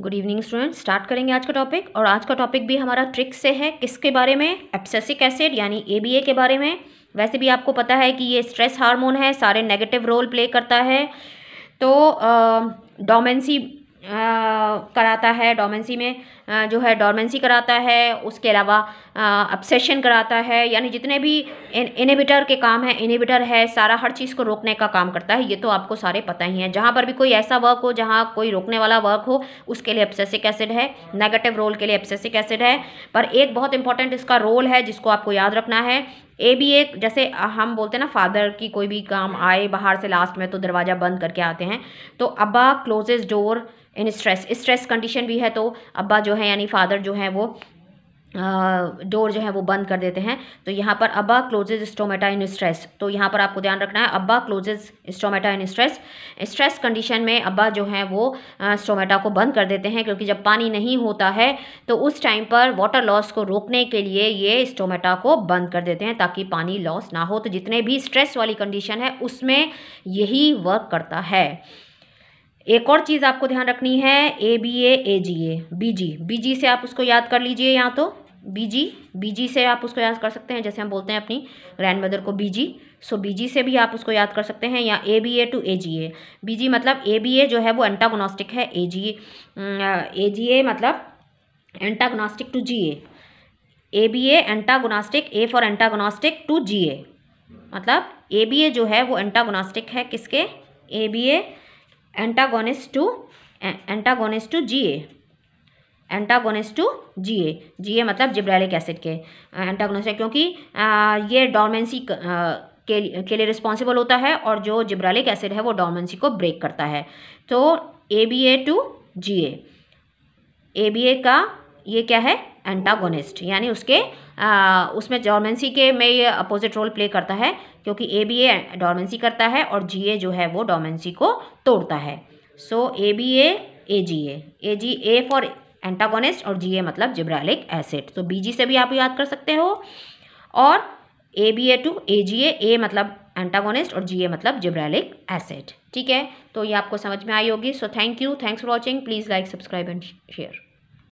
Good evening student start करेंगे आज का टॉपिक और आज का टॉपिक भी हमारा ट्रिक से है किसके बारे में एप्सेसिक एसिड यानी ए के बारे में वैसे भी आपको पता है कि ये स्ट्रेस हार्मोन है सारे नेगेटिव रोल प्ले करता है तो डोमेंसी कराता है डोमेंसी में जो है डोमेंसी कराता है उसके अलावा अपसेशन कराता है यानी जितने भी इनिबिटर के काम है इनिबिटर है सारा हर चीज़ को रोकने का काम करता है ये तो आपको सारे पता ही हैं जहाँ पर भी कोई ऐसा वर्क हो जहाँ कोई रोकने वाला वर्क हो उसके लिए अपसेसिक एसिड है नेगेटिव रोल के लिए अपसेसिक एसिड है पर एक बहुत इंपॉर्टेंट इसका रोल है जिसको आपको याद रखना है ए भी एक जैसे हम बोलते हैं ना फादर की कोई भी काम हम्म। आए बाहर से लास्ट में तो दरवाज़ा बंद करके आते हैं तो ABA closes door in stress stress condition भी है तो अब्बा जो है यानी फादर जो है वो डोर जो है वो बंद कर देते हैं तो यहाँ पर अबा क्लोजेज स्टोमेटा इन स्ट्रेस तो यहाँ पर आपको ध्यान रखना है ABA closes stomata in stress stress condition में अबा जो है वो स्टोमेटा को बंद कर देते हैं क्योंकि जब पानी नहीं होता है तो उस टाइम पर वाटर लॉस को रोकने के लिए ये स्टोमेटा को बंद कर देते हैं ताकि पानी लॉस ना हो तो जितने भी स्ट्रेस वाली कंडीशन है उसमें यही वर्क करता है एक और चीज़ आपको ध्यान रखनी है A B A A G A B G B G से आप उसको याद कर लीजिए यहाँ तो बीजी बीजी से आप उसको याद कर सकते हैं जैसे हम बोलते हैं अपनी ग्रैंड मदर को बीजी सो बीजी से भी आप उसको याद कर सकते हैं या ए B A to A G ए बीजी मतलब ए बी ए जो है वो एंटागोनास्टिक है ए जी ए जी ए मतलब antagonistic to G A A B A antagonistic A for antagonistic to G A मतलब ए बी ए जो है वो एंटागोनास्टिक है किसके A B A antagonist to antagonist to G A antagonist to GA GA मतलब gibberellic acid के antagonist है क्योंकि आ, ये डोमेंसी के, के लिए रिस्पॉन्सिबल होता है और जो जिब्रेलिक एसिड है वो डॉमेंसी को ब्रेक करता है तो A B A to G A B A का ये क्या है एंटागोनिस्ट यानी उसके आ, उसमें डॉर्मेंसी के में ये अपोजिट रोल प्ले करता है क्योंकि ए बी ए डॉर्मेंसी करता है और जी ए जो है वो डोमेंसी को तोड़ता है so A B A A G A A G A for antagonist और जी ए मतलब जिब्रैलिक एसिड तो बी जी से भी आप याद कर सकते हो और ए B A to A G A ए मतलब एंटागोनिस्ट और जी ए मतलब जिब्रैलिक एसिड ठीक है तो ये आपको समझ में आई होगी so thank you thanks for watching please like subscribe and share